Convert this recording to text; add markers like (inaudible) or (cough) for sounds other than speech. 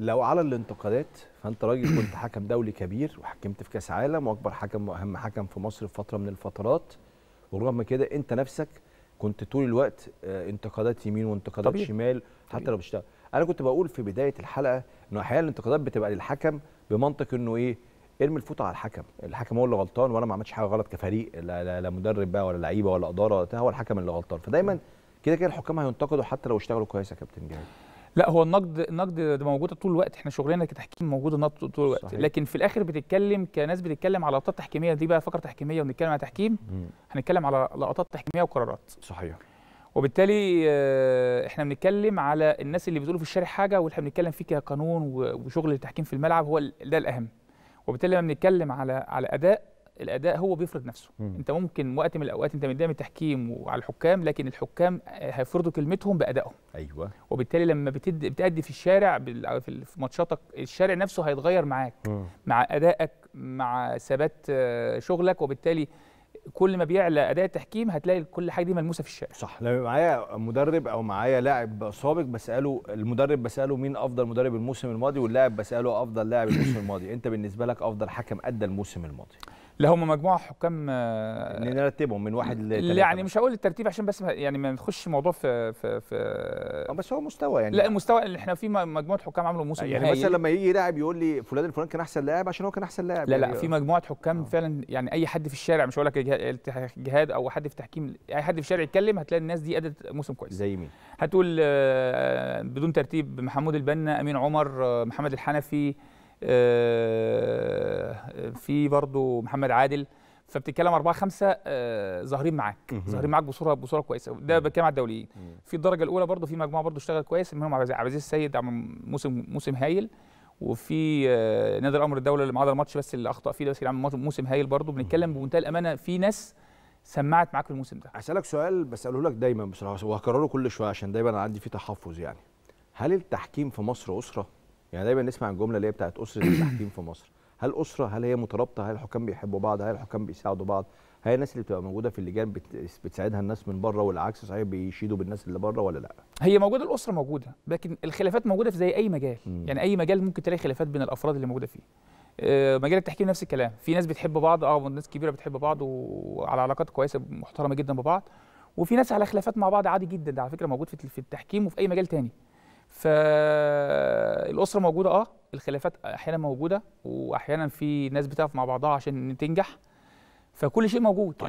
لو على الانتقادات فانت راجل (clears throat) كنت حكم دولي كبير وحكمت في كاس عالم واكبر حكم واهم حكم في مصر في فتره من الفترات ورغم كده انت نفسك كنت طول الوقت آه، انتقادات يمين وانتقادات طبيعي. شمال حتى طبيعي. لو بتشتغل انا كنت بقول في بدايه الحلقه انه احيانا الانتقادات بتبقى للحكم بمنطق انه ايه ارمي الفوطه على الحكم الحكم هو اللي غلطان وانا ما عملتش حاجه غلط كفريق لا, لا, لا مدرب بقى ولا لعيبه ولا اداره هو الحكم اللي غلطان فدايما كده كده الحكام هينتقدوا حتى لو اشتغلوا كويس يا كابتن جهاد لا هو النقد النقد ده موجوده طول الوقت احنا شغلنا كتحكيم موجود النقد طول الوقت صحيح. لكن في الاخر بتتكلم كناس بتتكلم على لقطات تحكيميه دي بقى فقره تحكيميه وبنتكلم على تحكيم هنتكلم على لقطات تحكيميه وقرارات صحيح وبالتالي آه، احنا بنتكلم على الناس اللي بتقولوا في الشارع حاجه واللي احنا بنتكلم فيه كقانون وشغل التحكيم في الملعب هو ده الاهم وبالتالي لما بنتكلم على على اداء الاداء هو بيفرض نفسه مم. انت ممكن وقت من الاوقات انت متضايق من التحكيم وعلى الحكام لكن الحكام آه، هيفرضوا كلمتهم بادائهم ايوه وبالتالي لما بتد... بتادي في الشارع بال... في ماتشاتك الشارع نفسه هيتغير معاك مم. مع ادائك مع ثبات آه، شغلك وبالتالي كل ما بيعلى اداء التحكيم هتلاقي كل حاجه دي ملموسه في الشارع صح لما معايا مدرب او معايا لاعب سابق بساله المدرب بساله مين افضل مدرب الموسم الماضي واللاعب بساله افضل لاعب الموسم الماضي انت بالنسبه لك افضل حكم ادى الموسم الماضي لا هم مجموعه حكام آه، نرتبهم من واحد ل يعني مش هقول الترتيب عشان بس يعني ما نخش موضوع في في في آه، بس هو مستوى يعني لا المستوى اللي احنا فيه مجموعه حكام عملوا موسم يعني نهائي. مثلا لما يجي لاعب يقول لي فلان الفلان كان احسن لاعب عشان هو كان احسن لاعب لا يعني لا في مجموعه حكام أوه. فعلا يعني اي حد في الشارع مش هقول لك جهاد او حد في تحكيم اي حد في الشارع يتكلم هتلاقي الناس دي ادت موسم كويس زي مين هتقول آه، بدون ترتيب محمود البنا امين عمر محمد الحنفي في برضه محمد عادل فبتتكلم اربعه خمسه آه، ظاهرين معاك ظاهرين معاك بصوره بصوره كويسه ده بتكلم على الدوليين في الدرجه الاولى برضه في مجموعه برضه اشتغل كويس منهم عبد العزيز السيد عمل موسم موسم هايل وفي آه، نادي الامر الدوله اللي معاه الماتش بس اللي اخطا فيه ده بس اللي عمل موسم هايل برضه بنتكلم بمنتهى الامانه في ناس سمعت معاك في الموسم ده أسألك سؤال بساله لك دايما بصراحه وهكرره كل شويه عشان دايما عندي فيه تحفظ يعني هل التحكيم في مصر اسره يعني دايما نسمع الجمله اللي هي بتاعت اسره التحكيم في مصر هل اسره هل هي مترابطه هل الحكام بيحبوا بعض هل الحكام بيساعدوا بعض هي الناس اللي بتبقى موجوده في اللجان بتساعدها الناس من بره والعكس صحيح بيشيدوا بالناس اللي بره ولا لا هي موجوده الاسره موجوده لكن الخلافات موجوده في زي اي مجال م. يعني اي مجال ممكن تلاقي خلافات بين الافراد اللي موجوده فيه آه، مجال التحكيم نفس الكلام في ناس بتحب بعض اه ناس كبيره بتحب بعض وعلى علاقات كويسه محترمه جدا ببعض وفي ناس على خلافات مع بعض عادي جدا ده على فكره موجود في التحكيم وفي اي مجال تاني فالاسره موجوده اه الخلافات احيانا موجوده واحيانا في ناس بتقف مع بعضها عشان تنجح فكل شيء موجود طيب. يعني